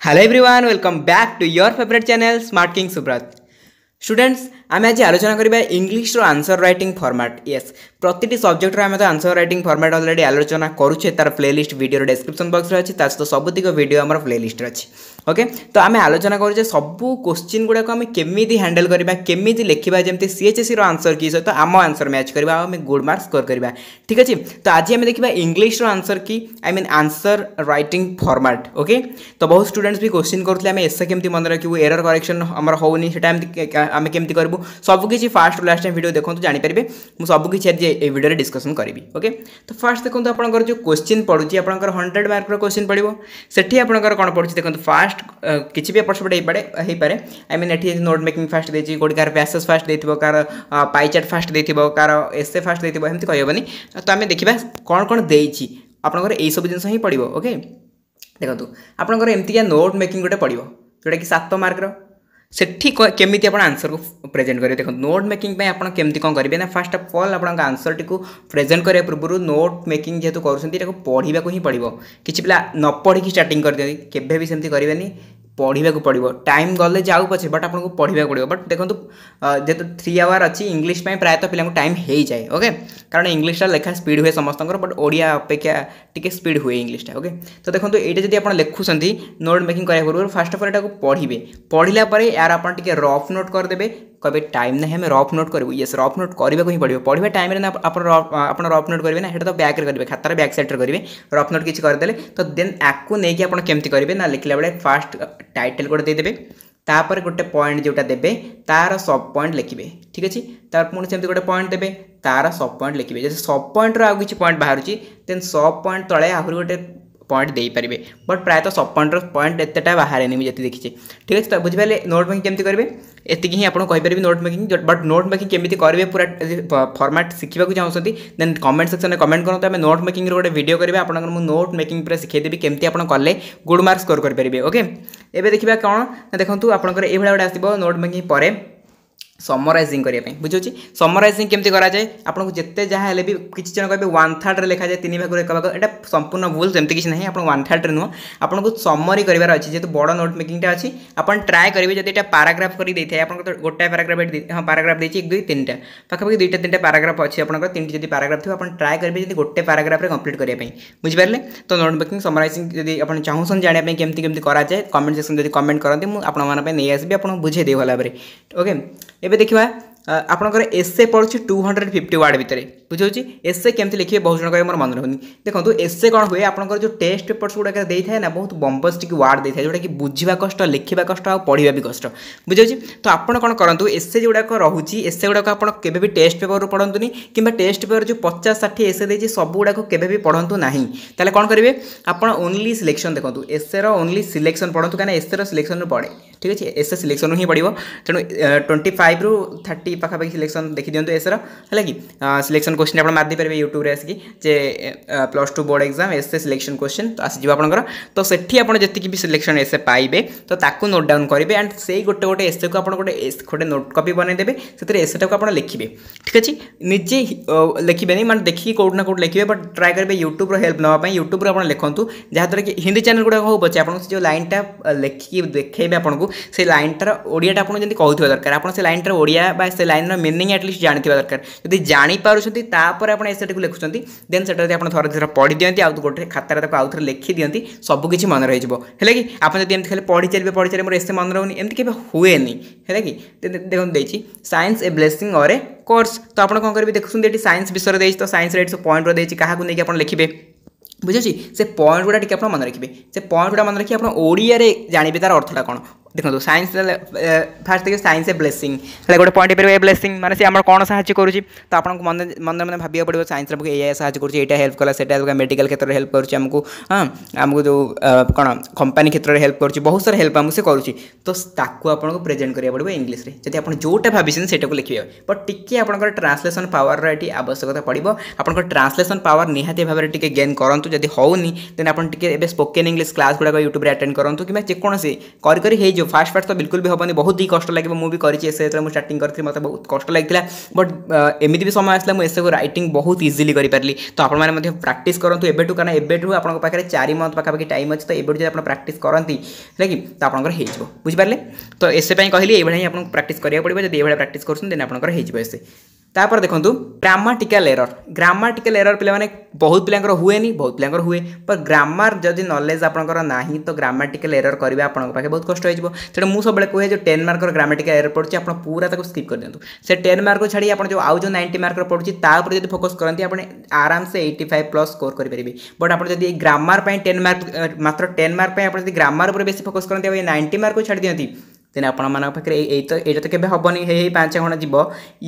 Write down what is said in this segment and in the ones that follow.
Hello everyone, welcome back to your favorite channel Smart King Subrat. Students, आम आज आलोचना करवा इंग्लीश्र आंसर रईट फर्माट ये প্রতিটি সবজেক্টর আমি তো আনসর রাইটিং ফর্মাট অলরেডি আলোচনা করুছে তার প্লেলিস্ট ভিডিওর ডেসক্রিপশন বক্সরে আছে তার সহ সবুতিক ভিডিও আমার প্লেলিস্টরে আছে ওকে তো আমি আলোচনা করুছে সবু কোশ্চিন গুড়া আমি কেমিতি হ্যান্ডেল করা কেমিতি লেখা যেমন সিএচএসির আনসর কি সহ আম আনসর ম্যাচ করা আমি গুড মার্ক স্কোর করা ঠিক আছে তো আজ আমি দেখা ইংলিশর আনসর কি I mean answer writing format okay তো বহু স্টুডেন্টস বি কোশ্চিন করলে আমি এসে কেমি মনে রাখবু এরর করেকশন আমার হোনি সেটা আমি কেমি করবু এবং সবুকিছি ফার্স্ট লাস্ট টাইম ভিডিও দেখুন জাঁপারে মু সবুকিছি আজ এই ভিডিওরে ডিসকসন করবি ওকে তো ফার্স্ট দেখুন আপনার যে কোশ্চিন পড়ুছি আপনার হন্ড্রেড মার্কর কোশ্চিন পড়ব সেটি আপনার কোণ পড়ুছি দেখুন ফার্স্ট কিছু বি এপট সেপট হয়ে হয়েপরে আই মিন এটি নোট মেকিং ফার্স্ট দিয়েছি গোটে কার প্যাসেজ ফার্স্ট দিয়ে কার পাইচার্ট ফার্স্ট দিয়ে কার এসে ফার্স্ট দিয়ে এমনি কহবনি তো আমি দেখা কোণ কোণ দিয়েছি আপনার এইসব জিনিস ହିଁ ପଡ଼ିବ ଓକେ ଦେଖନ୍ତୁ ଆପଣଙ୍କର ଏମିତିକା ନୋଟ୍ ମେକିଂ ଗୋଟେ ପଡ଼ିବ ଯେଉଁଟାକି ସାତ ମାର୍କର ସେଠି କେମିତି ଆପଣ ଆନ୍ସରକୁ ପ୍ରେଜେଣ୍ଟ କରିବେ ଦେଖନ୍ତୁ ନୋଟ୍ ମେକିଂ ପାଇଁ ଆପଣ କେମିତି କ'ଣ କରିବେ ନା ଫାଷ୍ଟ ଅଫ୍ ଅଲ୍ ଆପଣଙ୍କ ଆନ୍ସରଟିକୁ ପ୍ରେଜେଣ୍ଟ କରିବା ପୂର୍ବରୁ ନୋଟ୍ ମେକିଂ ଯେହେତୁ କରୁଛନ୍ତି ତାକୁ ପଢ଼ିବାକୁ ହିଁ ପଡ଼ିବ କିଛି ପିଲା ନ ପଢ଼ିକି ଷ୍ଟାର୍ଟିଂ କରିଦିଅନ୍ତି କେବେ ବି ସେମିତି କରିବେନି ପଢ଼ିବାକୁ ପଡ଼ିବ ଟାଇମ୍ ଗଲେ ଯାଉ ପଛେ ବଟ୍ ଆପଣଙ୍କୁ ପଢ଼ିବାକୁ ପଡ଼ିବ ବଟ୍ ଦେଖନ୍ତୁ ଯେହେତୁ ଥ୍ରୀ ଆୱାର୍ ଅଛି ଇଂଲିଶ ପାଇଁ ପ୍ରାୟତଃ ପିଲାଙ୍କୁ ଟାଇମ୍ ହେଇଯାଏ ଓକେ କାରଣ ଇଂଲିଶଟା ଲେଖା ସ୍ପିଡ଼ ହୁଏ ସମସ୍ତଙ୍କର ବଟ୍ ଓଡ଼ିଆ ଅପେକ୍ଷା ଟିକେ ସ୍ପିଡ଼ ହୁଏ ଇଂଲିଶଟା ଓକେ ତ ଦେଖନ୍ତୁ ଏଇଟା ଯଦି ଆପଣ ଲେଖୁଛନ୍ତି ନୋଟ୍ ମେକିଂ କରିବା ପୂର୍ବରୁ ଫାର୍ଷ୍ଟ ଅଫ୍ ଅଲ୍ ଏଟାକୁ ପଢ଼ିବେ ପଢ଼ିଲା ପରେ ଏହାର ଆପଣ ଟିକେ ରଫ୍ ନୋଟ୍ କରିଦେବେ କହିବେ ଟାଇମ୍ ନାହିଁ ଆମେ ରଫ୍ ନୋଟ୍ କରିବୁ ୟେସ୍ ରଫ୍ ନୋଟ୍ କରିବାକୁ ହିଁ ପଡ଼ିବ ପଢ଼ିବା ଟାଇମ୍ରେ ନା ଆପଣ ଆପଣ ରଫ୍ ନୋଟ୍ କରିବେ ନା ସେଇଟା ତ ବ୍ୟାକ୍ରେ କରିବେ ଖାତାର ବ୍ୟାକ୍ ସାଇଡ଼୍ରେ କରିବେ ରଫ୍ ନୋଟ୍ କିଛି କରିଦେଲେ ତ ଦେନ୍ ଆକୁ ନେଇକି ଆପଣ କେମିତି କରିବେ ନା ଲେଖିଲା ବେଳେ ଫାର୍ଷ୍ଟ টাইটেল ଗୋଟେ ଦେଇଦେବେ ତାପରେ ଗୋଟେ ପଏଣ୍ଟ ଯେଉଁଟା ଦେବେ ତାର ସବ୍ ପଏଣ୍ଟ ଲେଖିବେ ଠିକ୍ ଅଛି ତାର ପୁଣି ସେମିତି ଗୋଟେ ପଏଣ୍ଟ ଦେବେ ତାର ସବ୍ ପଏଣ୍ଟ ଲେଖିବେ ଯଦି ସବ୍ ପଏଣ୍ଟର ଆଉ କିଛି ପଏଣ୍ଟ ବାହାରୁଛି ଦେନ୍ ସବ୍ ପଏଣ୍ଟ ତଳେ ଆହୁରି ଗୋଟେ पॉइंट दे पारे बट प्रायत तो सपोर्टर पॉइंट एतटा बाहर नहीं मुझे देखी ठीक है तो बुझे नोट बैंकिंग कमी करेंगे एतिक ही आपको कहीपर note making but note making केमी करेंगे पूरा फर्माट शिखा चाहूँ देन कमेंट सेक्शन में कमेंट करते तो नोट मेकिंग गोटे भिड करेंगे आप नोट मेकिंग पूरा शिखेदेवि कमी आप गुड मार्क्स स्कोर करेंगे ओके ए देखा कौन देखो आप गोटे आसो नोट मेकिंग ସମରାଇଜିଂ କରିବା ପାଇଁ ବୁଝୁଛି ସମରାଇଜିଂ କେମିତି କରାଯାଏ ଆପଣଙ୍କୁ ଯେତେ ଯାହା ହେଲେ ବି କିଛି ଜଣ କହିବେ ୱାନ୍ ଥାର୍ଡ଼ରେ ଲେଖାଯାଏ ତିନି ଭାଗରୁ ଏକ ଭାଗ ଏଇଟା ସମ୍ପୂର୍ଣ୍ଣ ଭୁଲ ସେମିତି କିଛି ନାହିଁ ଆପଣ ୱାନ୍ ଥାର୍ଡ଼ରେ ନୁହଁ ଆପଣଙ୍କୁ ସମରି କରିବାର ଅଛି ଯେହେତୁ ବଡ଼ ନୋଟ୍ ମେକିଂଟା ଅଛି ଆପଣ ଟ୍ରାଏ କରିବେ ଯଦି ଏଇଟା ପାରାଗ୍ରାଫ କରି ଦେଇଥାଏ ଆପଣଙ୍କର ଗୋଟାଏ ପାରାଗ୍ରାଫ ହଁ ପାରାଗ୍ରାଫ ଦେଇଛି ଏକ ଦୁଇ ତିନିଟା ପାଖାପାଖି ଦୁଇଟା ତିନିଟା ପାରାଗ୍ରାଫ ଅଛି ଆପଣଙ୍କର ତିନିଟି ଯଦି ପାରାଗ୍ରାଫ ଥିବ ଆପଣ ଟ୍ରାଏ କରିବେ ଯଦି ଗୋଟେ ପାରାଗ୍ରାଫରେ କମ୍ପ୍ଲିଟ୍ କରିବା ପାଇଁ ବୁଝିପାରିଲେ ତ ନୋଟ୍ ମେକିଂ ସମରାଇଜିଂ ଯଦି ଆପଣ ଚାହୁଁଛନ୍ତି ଜାଣିବା ପାଇଁ କେମିତି କେମିତି କରାଯାଏ କମେଣ୍ଟ ସେକ୍ସନ୍ ଯଦି କମେଣ୍ଟ କରନ୍ତି ମୁଁ ଆପଣମାନଙ୍କ ପାଇଁ ନେଇ ଆସିବି ଆପଣଙ୍କୁ ବୁଝେଇ ଦେବି ଭଲ ଭାବରେ ଓକେ এবে দেখিবা আপনার এসে পড়ছে টু হন্ড্রেড ফিফটি ওয়ার্ড ভিতরে বুঝছি এসে কেমি লিখবে বহু জন কে মোট মনে রহুনি দেখুন এসে কম হুয়ে আপনার যে টেস্ট পেপরস গুড়া দিয়ে থাকে না বহুত বম্বস্টিক ওয়ার্ড দিয়ে থাকে যেটা কি বুঝবা কষ্ট লিখবা কষ্ট আড়া বি কষ্ট বুঝছি তো আপনার কোণ করতু এসে যেগুলো রয়েছে এসে গুড়া আপনার কেবে বি টেস্ট পেপর পড়তুনি কিংবা টেস্ট পেপর যে পচাশ ষাঠি এসে দিয়েছে সবুগুড়া কেবে বি পড়তু না তাহলে কোণ করবে আপনার ওনলি সিলেকশন দেখুন এসে র ওনলি সিলেকশন পড়তু কেন এসে র সিলেকশন পড়ে ঠিক আছে এসএ সিলেকশন ହିଁ ପଡ଼ିବ ତେଣୁ ଟ୍ୱେଣ୍ଟି ଫାଇଭ୍ରୁ ଥାର୍ଟି ପାଖାପାଖି ସିଲେକ୍ସନ୍ ଦେଖିଦିଅନ୍ତୁ ଏସ୍ଏର ହେଲା କି ସିଲେକ୍ସନ୍ କ୍ୱେଶ୍ଚିନ୍ ଆପଣ ମାରିଦେଇପାରିବେ ୟୁଟ୍ୟୁବରେ ଆସିକି ଯେ plus two board exam SA selection question ତ ଆସିଯିବ ଆପଣଙ୍କର ତ ସେଠି ଆପଣ ଯେତିକି ବି ସିଲେକ୍ସନ୍ ଏସ୍ଏ ପାଇବେ ତ ତାକୁ ନୋଟ୍ ଡାଉନ୍ କରିବେ ଆଣ୍ଡ ସେଇ ଗୋଟେ ଗୋଟେ ଏସ୍ଏକୁ ଆପଣ ଗୋଟେ ଗୋଟେ ନୋଟ୍ କପି ବନେଇଦେବେ ସେଥିରେ ଏସ୍ଏଟାକୁ ଆପଣ ଲେଖିବେ ଠିକ୍ ଅଛି ନିଜେ ଲେଖିବେନି ମାନେ ଦେଖିକି କେଉଁଠି ନା କେଉଁଠି ଲେଖିବେ ବଟ୍ ଟ୍ରାଏ କରିବେ ୟୁଟ୍ୟୁବ୍ର ହେଲ୍ପ ନେବା ପାଇଁ ୟୁଟ୍ୟୁବ୍ରୁ ଆପଣ ଲେଖନ୍ତୁ ଯାହାଦ୍ୱାରା କି ହିନ୍ଦୀ ଚ୍ୟାନେଲ୍ ଗୁଡ଼ାକ ହେଉ ପଛେ ଆପଣଙ୍କୁ ସେ ଯେଉଁ ଲାଇନ୍ଟା ଲେଖିକି ଦେଖେଇବେ ଆପଣଙ୍କୁ ସେ ଲାଇନ୍ଟାର ଓଡ଼ିଆଟା ଆପଣ ଯେମିତି କହୁଥିବା ଦରକାର ଆପଣ ସେ ଲାଇନ୍ଟାର ଓଡ଼ିଆ ବା ସେ ଲାଇନ୍ର ମିନିଂ ଆଟଲିଷ୍ଟ ଜାଣିଥିବା ଦରକାର ଯଦି ଜାଣିପାରୁଛନ୍ତି ତାପରେ ଆପଣ ଏସେଟିକୁ ଲେଖୁଛନ୍ତି ଦେନ୍ ସେଟା ଯଦି ଆପଣ ଥରେ ଥରେ ପଢ଼ିଦିଅନ୍ତି ଆଉ ଗୋଟେ ଖାତାରେ ତାକୁ ଆଉ ଥରେ ଲେଖିଦିଅନ୍ତି ସବୁକିଛି ମନେ ରହିଯିବ ହେଲା କି ଆପଣ ଯଦି ଏମିତି ଖାଲି ପଢ଼ି ଚାଲିବେ ପଢ଼ି ଚାଲିବେ ମୋର ଏସେ ମନେ ରହୁନି ଏମିତି କେବେ ହୁଏନି ହେଲା କି ଦେଖନ୍ତୁ ଦେଇଛି science a blessing or a curse ତ ଆପଣ କ'ଣ କରିବେ ଦେଖୁଛନ୍ତି ଏଠି ସାଇନ୍ସ ବିଷୟରେ ଦେଇଛି ତ ସାଇନ୍ସରେ ଏଠି ସବୁ ପଏଣ୍ଟର ଦେଇଛି କାହାକୁ ନେଇକି ଆପଣ ଲେଖିବେ ବୁଝୁଛି ସେ ପଏଣ୍ଟ ଗୁଡ଼ା ଟିକେ ଆପଣ ମନେ ରଖିବେ ସେ ପଏଣ୍ଟ ଗୁଡ଼ା ମନେ ରଖି ଆପଣ ଓଡ଼ିଆରେ ଜାଣିବେ ତା'ର ଅର୍ଥଟା କ'ଣ ଦେଖନ୍ତୁ ସାଇନ୍ସ ଫାର୍ଷ୍ଟ ଦେଖିବେ ସାଇନ୍ସ ଏ ବ୍ଲେସିଂ ହେଲେ ଗୋଟେ ପଏଣ୍ଟ ହେଇପାରିବ ଏ ବ୍ଲେସିଂ ମାନେ ସେ ଆମର କ'ଣ ସାହାଯ୍ୟ କରୁଛି ତ ଆପଣଙ୍କୁ ମନେ ମନେ ମନେ ଭାବିବାକୁ ପଡ଼ିବ ସାଇନ୍ସ ଆମକୁ ଏଇଆ ସାହାଯ୍ୟ କରୁଛି ଏଇଟା ହେଲ୍ପ କଲା ସେଇଟା ମେଡ଼ିକାଲ କ୍ଷେତ୍ରରେ ହେଲ୍ପ କରୁଛି ଆମକୁ ହଁ ଆମକୁ ଯେଉଁ କ'ଣ କମ୍ପାନୀ କ୍ଷେତ୍ରରେ ହେଲ୍ପ କରୁଛି ବହୁତ ସାରା ହେଲ୍ପ ଆମକୁ ସେ କରୁଛି ତ ତାକୁ ଆପଣଙ୍କୁ ପ୍ରେଜେଣ୍ଟ କରିବାକୁ ପଡ଼ିବ ଇଂଲିଶରେ ଯଦି ଆପଣ ଯେଉଁଟା ଭାବିଛନ୍ତି ସେଇଟାକୁ ଲେଖିବେ ବଟ୍ ଟିକିଏ ଆପଣଙ୍କର ଟ୍ରାନ୍ସଲେସନ୍ ପାୱାରର ଏଠି ଆବଶ୍ୟକତା ପଡ଼ିବ ଆପଣଙ୍କର ଟ୍ରାନ୍ସଲେସନ୍ ପାୱାର ନିହାତି ଭାବରେ ଟିକିଏ ଗେନ୍ କରନ୍ତୁ ଯଦି ହେଉନି ଦେନ୍ ଆପଣ ଟିକିଏ ଏବେ ସ୍ପୋକେନ୍ ଇଂଲିଶ କ୍ଲାସ୍ ଗୁଡ଼ାକ ୟୁଟ୍ୟୁବରେ ଆଟେଣ୍ଡ କରନ୍ତୁ କିମ୍ବା ଯେକୌଣସି କରି କରି ହେଇଯିବ जो फास्ट फास्ट तो बिल्कुल भी हेनी बहुत ही कष्ट लगे मुझे भी एसे जो स्टार्ट करी मतलब बहुत कष्ट लगे बट एम भी समय आसला मुझे रईट बहुत इजिली करी तो आप प्राक्ट करूँ एबू कारण एबू आपको चार मंथ पाखापाखि टाइम अच्छे तो एबू जब आप प्राक्ट करती है कि तो आपंकर हो बुझिपारे तो एसे कहली ये आपको प्राक्ट करा पड़ा जब ये प्राक्ट कर देन आपंकर एसे ତାପରେ ଦେଖନ୍ତୁ ଗ୍ରାମାଟିକାଲ ଏରର୍ ଗ୍ରାମାଟିକାଲ ଏରର୍ ପିଲାମାନେ ବହୁତ ପିଲାଙ୍କର ହୁଏନି ବହୁତ ପିଲାଙ୍କର ହୁଏ ବଟ୍ ଗ୍ରାମାର ଯଦି ନଲେଜ ଆପଣଙ୍କର ନାହିଁ ତ ଗ୍ରାମାଟିକାଲ ଏରର୍ କରିବା ଆପଣଙ୍କ ପାଖେ ବହୁତ କଷ୍ଟ ହେଇଯିବ ତେଣୁ ମୁଁ ସବୁବେଳେ କୁହେ ଯେଉଁ ଟେନ୍ ମାର୍କର ଗ୍ରାମାଟିକାଲ ଏରର୍ ପଡ଼ୁଛି ଆପଣ ପୁରା ତାକୁ ସ୍କିପ୍ କରିଦିଅନ୍ତୁ ସେ ଟେନ୍ ମାର୍କକୁ ଛାଡ଼ି ଆପଣ ଯେଉଁ ଆଉ ଯେଉଁ ନାଇଣ୍ଟି ମାର୍କର ପଡ଼ୁଛି ତା ଉପରେ ଯଦି ଫୋକସ୍ କରନ୍ତି ଆପଣ ଆରାମସେ ଏଇଟି ଫାଇଭ୍ ପ୍ଲସ୍ ସ୍କୋର କରିପାରିବେ ବଟ୍ ଆପଣ ଯଦି ଗ୍ରାମାର ପାଇଁ ଟେନ୍ ମାର୍କ ମାତ୍ର ଟେନ୍ ମାର୍କ ପାଇଁ ଆପଣ ଯଦି ଗ୍ରାମାର ଉପରେ ବେଶୀ ଫୋକସ୍ କରନ୍ତି ଆଉ ଏ ନାଇଣ୍ଟି ମାର୍କକୁ ଛାଡ଼ି ଦିଅନ୍ତି ତେଣୁ ଆପଣମାନଙ୍କ ପାଖରେ ଏଇ ତ ଏଇଟା ତ କେବେ ହେବନି ହେଇ ହେଇ ପାଞ୍ଚ ଘଣ୍ଟା ଯିବ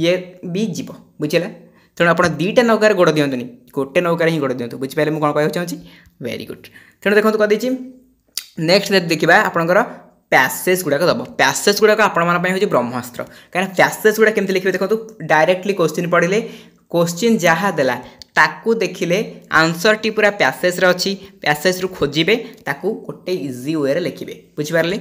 ଇଏ ବି ଯିବ ବୁଝିଲା ତେଣୁ ଆପଣ ଦୁଇଟା ନୌକାରେ ଗୋଡ଼ ଦିଅନ୍ତୁନି ଗୋଟେ ନୌକାରେ ହିଁ ଗୋଡ଼ ଦିଅନ୍ତୁ ବୁଝିପାରିଲେ ମୁଁ କ'ଣ କହିବାକୁ ଚାହୁଁଛି ଭେରି ଗୁଡ଼୍ ତେଣୁ ଦେଖନ୍ତୁ କହିଦେଇଛି ନେକ୍ସଟ ଦେଖିବା ଆପଣଙ୍କର ପ୍ୟାସେଜ୍ ଗୁଡ଼ାକ ଦେବ ପ୍ୟାସେଜ୍ ଗୁଡ଼ାକ ଆପଣମାନଙ୍କ ପାଇଁ ହେଉଛି ବ୍ରହ୍ମାସ୍ତ୍ର କାରଣ ପ୍ୟାସେଜ୍ ଗୁଡ଼ା କେମିତି ଲେଖିବେ ଦେଖନ୍ତୁ ଡାଇରେକ୍ଟଲି କୋଶ୍ଚିନ୍ ପଢ଼ିଲେ କୋଶ୍ଚିନ୍ ଯାହା ଦେଲା ତାକୁ ଦେଖିଲେ ଆନ୍ସର୍ଟି ପୁରା ପ୍ୟାସେଜ୍ରେ ଅଛି ପ୍ୟାସେଜ୍ରୁ ଖୋଜିବେ ତାକୁ ଗୋଟେ ଇଜି ୱେରେ ଲେଖିବେ ବୁଝିପାରିଲେ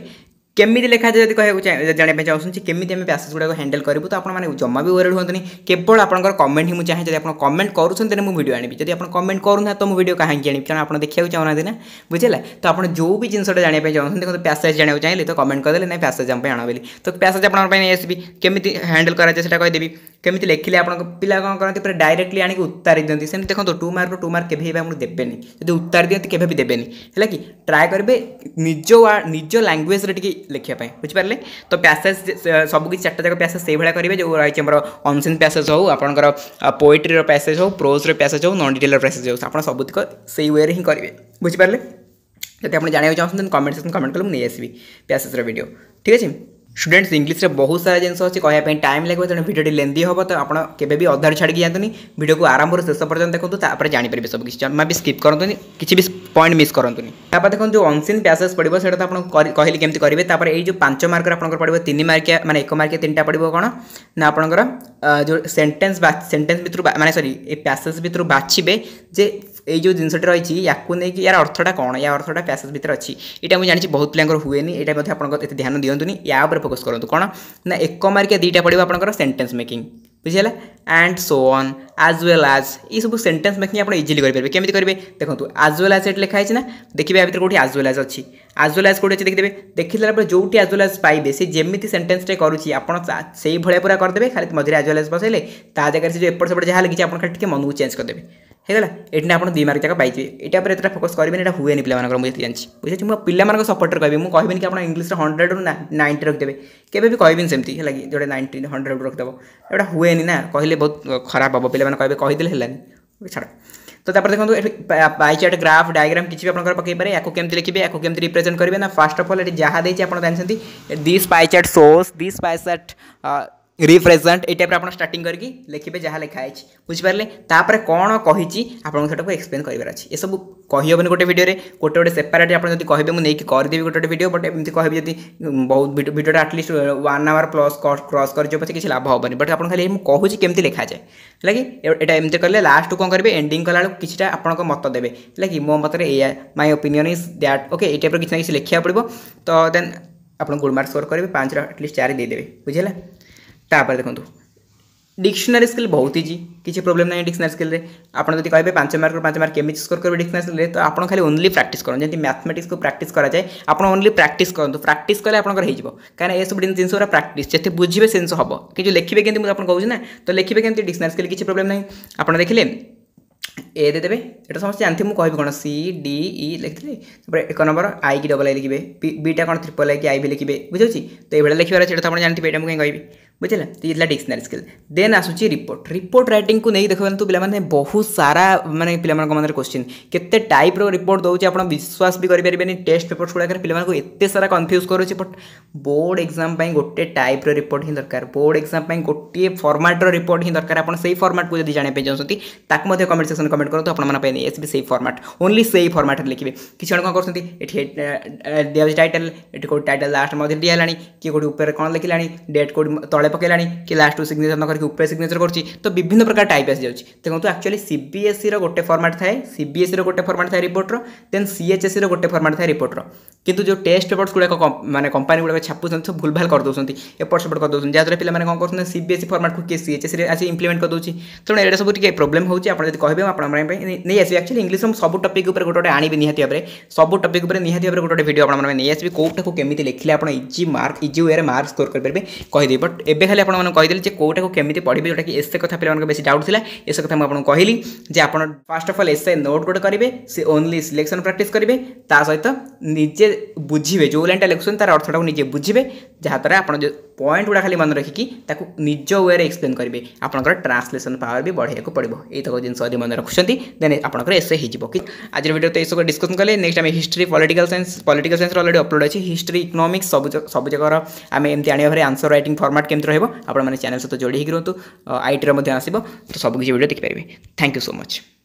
केमी लिखा जाए कह जाना चाहूँगी केमी आम पैसेज गुड़ाक हैंडल करू तो आप जमा भी वरीड हूँ केवल आप कमेंट ही चाहे जब आप कमेंट करुँच मुझे आने जब आप कमेंट करना तो मुझे कहीं क्या आप देखा चाहूँगी ना बुझे तो आप जो भी जिनसा जाना चाहते देखते पैसेज जाना चाहिए तो कमेंट करदे ना पैसेज आम आने तो पैसेज आप आसबी हैंडल कराए से कहीदेवी कमी लिखिले आप पिला कौन करते पूरा डायरेक्टली आने की उतारी दिखते देखो टू मार्क टू मार्क के देवे जब उत्तर दिखते के देवे है कि ट्राए करेंगे निज निज लांगुएज टी लिखा तो प्यासेज सबकि चार्टा जाक प्यासेज से भाया करेंगे जो रही है अनसीन पैसेज हो आप पोएट्रीर पैसेज हो प्रोज्र प्यासेज हो नन डिटेल प्यासेज हो आप सबुक से वे हिं करेंगे बुझिपारे जब आप जानक चाहते कमेंट सेक्शन कमेंट कर मुझे नहीं आसवि प्यासेज्र भिड ठीक है स्टूडेंट्स इंग्लिश रे बहुत सारा जिनस अच्छे कह टाइम लगे तेनाली भिडियो लेंदी हम तो आप भी अधार छाड़ी जातु भिडियो को से शेष पर्यटन देखो तापर जापर सब किसी जमा भी स्कीप करते किसी भी पॉइंट मिस करूँ देखो जो अनसीन पैसेज पड़ो से आप कहे कमी करेंगे ये जो पांच मार्क आप पड़ा तीन मार्किया मैंने एक मार्किया तीन टा पड़ो कौन ना आपर जो सेन्टेन्स सेन्टेन्स भितर ମାନେ ସରି ଏ ପ୍ୟାସେଜ୍ ଭିତରୁ ବାଛିବେ ଯେ ଏଇ ଯେଉଁ ଜିନିଷଟି ରହିଛି ୟାକୁ ନେଇକି ୟାର ଅର୍ଥଟା କ'ଣ ୟା ଅର୍ଥଟା ପ୍ୟାସେଜ୍ ଭିତରେ ଅଛି ଏଇଟା ମୁଁ ଜାଣିଛି ବହୁତ ପିଲାଙ୍କର ହୁଏନି ଏଇଟା ମଧ୍ୟ ଆପଣଙ୍କ ଏତେ ଧ୍ୟାନ ଦିଅନ୍ତୁନି ୟା ଉପରେ ଫୋକସ୍ କରନ୍ତୁ କ'ଣ ନା ଏକ ମାର୍କିଆ ଦୁଇଟା ପଡ଼ିବ ଆପଣଙ୍କର ସେଣ୍ଟେନ୍ସ ମେକିଂ ବୁଝିହେଲା and so on as well as ଏଇସବୁ ସେଣ୍ଟେନ୍ସ ମେକିଂ ଆପଣ ଇଜିଲି କରିପାରିବେ କେମିତି କରିବେ ଦେଖନ୍ତୁ ଆଜ୍ ୱେଲ୍ ଆଜ୍ ଏଠି ଲେଖା ହେଇଛି ନା ଦେଖିବେ ୟା ଭିତରେ କେଉଁଠି ଆଜ୍ ୱେଲ୍ ଆଜ୍ ଅଛି ଆଜ୍ ୱେଲ୍ ଆଜ୍ କେଉଁଠି ଅଛି ଦେଖିଦେବେ ଦେଖିଲା ପରେ ଯେଉଁଠି ଆଜ୍ ୱେଲ୍ ଆଜ୍ ପାଇବେ ସେ ଯେମିତି ସେଣ୍ଟେନ୍ସଟେ କରୁଛି ଆପଣ ସେଇଭଳିଆ ପୁରା କରିଦେବେ ଖାଲି ମଝିରେ ଆଜ୍ ୱେଲ୍ ଆଜ୍ ବସାଇଲେ ତା ଜାଗାରେ ସେ ଯେଉଁ ଏପଟ ସେପଟ ଯାହା ଲାଗିଛି ଆପଣ ଖାଲି ଟିକେ ମନକୁ ଚେଞ୍ଜ କରିଦେବେ ହେଇଗଲା ଏଠି ଆପଣ ଦୁଇ ମାର୍କ ଯାକ ପାଇଯିବେ ଏଇଟା ଉପରେ ଏତେଟା ଫୋକସ୍ କରିବେନି ଏଇଟା ହୁଏନି ପିଲାମାନଙ୍କର ମୁଁ ଯେତିକି ଜାଣିଛି ବୁଝିଛି ମୁଁ ପିଲାମାନଙ୍କ ସପୋର୍ଟରେ କହିବି ମୁଁ କହିବିନି କି ଆପଣ ଇଂଲିଶରେ ହଣ୍ଡ୍ରେଡ଼ରୁ ନାଇଣ୍ଟି ରଖିଦେବେ କେବେ ବି କହିବିନି ସେମିତି ହେଲା କି ଯେଉଁଟା ନାଇଣ୍ଟି ହଣ୍ଡ୍ରେଡ଼ରୁ ରଖିଦେବ ଏଗୁଡ଼ା ହୁଏନି ନା କହିଲେ ବହୁତ ଖରାପ ହେବ ପିଲାମାନେ କହିବେ କହିଦେଲେ ହେଲାନି ଛାଡ଼ ତ ତାପରେ ଦେଖନ୍ତୁ ଏଠି ବାଇ ଚାର୍ଟ ଗ୍ରାଫ ଡାଇଗ୍ରାମ କିଛି ବି ଆପଣଙ୍କର ପକାଇପାରେ ୟାକୁ କେମିତି ଲେଖିବେ ୟାକୁ କେମିତି ରିପ୍ରେଜେଣ୍ଟ କରିବେ ନା ଫାର୍ଷ୍ଟ ଅଫ୍ ଅଲ୍ ଏଠି ଯାହା ଦେଇଛି ଆପଣ ଜାଣିଛନ୍ତି this pie chart shows this pie chart represent ଏଇ ଟାଇପ୍ର ଆପଣ ଷ୍ଟାର୍ଟିଂ କରିକି ଲେଖିବେ ଯାହା ଲେଖା ହେଇଛି ବୁଝିପାରିଲେ ତାପରେ କ'ଣ କହିଛି ଆପଣଙ୍କୁ ସେଟାକୁ ଏକ୍ସପ୍ଲେନ୍ କରିବାର ଅଛି ଏସବୁ କହିହେବନି ଗୋଟେ ଭିଡ଼ିଓରେ ଗୋଟେ ଗୋଟେ ସେପାରେଟ୍ ଆପଣ ଯଦି କହିବେ ମୁଁ ନେଇକି କରିଦେବି ଗୋଟେ ଗୋଟେ ଭିଡ଼ିଓ ବଟ୍ ଏମିତି କହିବି ଯଦି ବହୁତ ଭିଡ଼ିଓଟା at least one hour plus cross କରିଯିବ ପଛେ କିଛି ଲାଭ ହେବନି ବଟ୍ ଆପଣ ଖାଲି ମୁଁ କହୁଛି କେମିତି ଲେଖାଯାଏ ହେଲା କି ଏଇଟା ଏମିତି କଲେ ଲାଷ୍ଟକୁ କ'ଣ କରିବେ ଏଣ୍ଡିଂ କଲାବେଳକୁ କିଛିଟା ଆପଣଙ୍କ ମତ ଦେବେ ହେଲା କି ମୋ ମତରେ ଏଇଆ my opinion is that okay ଏଇ ଟାଇପ୍ର କିଛି ନା କିଛି ଲେଖିବାକୁ ପଡ଼ିବ ତ ଦେନ୍ ଆପଣ ଗୁଡ଼ ମାର୍କ ସ୍କୋର କରିବେ ପାଞ୍ଚରୁ ଆଟଲିଷ୍ଟ ଚାରି ଦେଇଦେବେ ବୁଝିଲା ତାପରେ ଦେଖନ୍ତୁ ডিকশনারি স্কিল বহুত ইজি কিছু প্রোবলেম নাই ডিকশনারি স্কিলে আপনার যদি কে পাঁচ মার্ক পাঁচ মার্ক কেমিটি স্কোর করবে ডিকশনারি স্কিলে তো আপনার খালি ওনলি প্র্যাকটিস করুন যেমন ম্যাথমেটিক্স প্র্যাকটিস করা যায় আপনার ওনলি প্র্যাকটিস করুন প্র্যাকটিস কলে আপনার হয়ে যাব কারণ এসব জিনিস গুলো প্র্যাকটিস যেতে বুঝবে সে জিনিস হব কিছু লিখবে কিন্তু আপনার কৌছি না তো লিখবে কেমন ডিকশনারি স্কিল কিছু প্রোবলেম নাই আপনার দেখলে এ দেবে এটা সমস্ত জানি মু কবি কোণ সি ডি ই লিখিলি তারপরে এক নম্বর আই কি ডবল আই লিখবে বিটা কোণ ট্রিপল আই কি আই বি লিখবে বুঝছি তো এইভাবে লিখবার আছে এটা তো আপনার জানি এটা মু কবি बुझेगा तो ये डिक्सनारी स्किल देन आसूँ रिपोर्ट रिपोर्ट रईट को नहीं देखते पे बहुत सारा मैंने पे मन क्वेश्चन केत टाइप रिपोर्ट दौर आप विश्वास भी करें टेस्ट पेपर गुड़ाक पाला एत सारा कन्फ्यूज कर बोर्ड एक्जाम गोटे टाइप रिपोर्ट हिं दरकार बोर्ड एक्जाम गोटे फर्माट्र रिपोर्ट हिं दरकार आप फर्माट को जब जानापी चाहते कमेंट सेक्शन में कमेंट करते आपने से फर्माट ओनली से ही फर्माट लिखे किसी जन कौन करते दिखाई टाइटल ये कौट टाइटल लास्ट में दिखाला किए कौटी उपर कौन लिखला डेट कौट तले ତଳେ ପକାଇଲାଣି କି ଲାଷ୍ଟକୁ ସିଗ୍ନେଚର୍ ନ କରିକି ଉପରେ ସିଗ୍ନେଚର୍ କରୁଛି ତ ବିଭିନ୍ନ ପ୍ରକାର ଟାଇପ୍ ଆସିଯାଉଛି ଦେଖନ୍ତୁ ଆକ୍ଚୁଆଲି ସିବିଏସ୍ଇର ଗୋଟେ ଫର୍ମାଟ୍ ଥାଏ ସିବିଏସ୍ଇର ଗୋଟେ ଫର୍ମାଟ୍ ଥାଏ ରିପୋର୍ଟର ଦେନ୍ ସିଏଚ୍ଏସ୍ଇର ଗୋଟେ ଫର୍ମାଟ୍ ଥାଏ ରିପୋର୍ଟର କିନ୍ତୁ ଯେଉଁ ଟେଷ୍ଟ ପେପର୍ସ ଗୁଡ଼ାକ ମାନେ କମ୍ପାନୀ ଗୁଡ଼ାକ ଛାପୁଛନ୍ତି ସବୁ ଭୁଲଭାଲ କରିଦେଉଛନ୍ତି ଏପଟ ସେପଟ କରିଦେଉଛନ୍ତି ଯାହାଦ୍ୱାରା ପିଲାମାନେ କ'ଣ କରୁଛନ୍ତି ସିବିଏସ୍ଇ ଫର୍ମାଟ୍କୁ କିଏ ସିଏଚ୍ଏସ୍ଇରେ ଆସି ଇମ୍ପ୍ଲିମେଣ୍ଟ କରିଦେଉଛି ତେଣୁ ଏଇଟା ସବୁ ଟିକେ ପ୍ରୋବ୍ଲେମ୍ ହେଉଛି ଆପଣ ଯଦି କହିବେ ଆପଣଙ୍କ ପାଇଁ ନେଇ ଆସିବି ଆକ୍ଚୁଆଲି ଇଂଲିଶ ମୁଁ ସବୁ ଟପିକ୍ ଉପରେ ଗୋଟେ ଗୋଟେ ଆଣିବି ନିହାତି ଭାବରେ ସବୁ ଟପିକ୍ ଉପରେ ନିହାତି ଭାବରେ ଗୋଟେ ଗୋଟେ ଭିଡ଼ିଓ ଆପଣମାନେ ନେଇ ଆସିବି କେଉଁଟାକୁ କେମିତି ଲେଖିଲେ ଆପଣ ଇଜି ମାର୍କ ଇଜି ୱେରେ ମାର୍କ ସ୍କୋର କରିପାରିବେ କହିଦେବି ବଟ୍ ଏବେ এবে খালি আপনার কইদেলি যে কোটাকে কমিটি পড়বে যেটাকি এসে কথা পিলার বেশি ডাউট লা এসে কথা আপনার কহিলি যে আপনার first of all essay note গোটে করবে সে ওনলি সিলেকশন প্র্যাকটিস করবে তা সহ নিজে বুঝবে যে লাইনটা লেখুছেন তার অর্থটাকে নিজে বুঝবে যাহাদ্বারা আপনার পয়েন্ট গুড়া খালি মনে রাখিকি তাকে নিজ ওয়েরে এক্সপ্লেন করবে আপনার ট্রান্সলেসন পাওয়ার বি বড়াইয়া পড়ব এইতক জিনিস যদি মনে রাখুছেন দেন আপনার এসে হয়ে কি আজ ভিডিও তো এইসব ডিসকসন কলে নেক্সট আমি history political science political science already upload আছে হিস্ট্রি ইকোনমিক্স সবু সবুজাকর আমি এমতি আনিবা ভাবে আনসর রাইটিং ফর্মাট কেমতি রহব আপনার চ্যানেল সহ যোড়ি হয়ে রুহতু আইটির মধ্যে আসব তো সবুকিছি ভিডিও দেখিপারে থ্যাংক ইউ সো মচ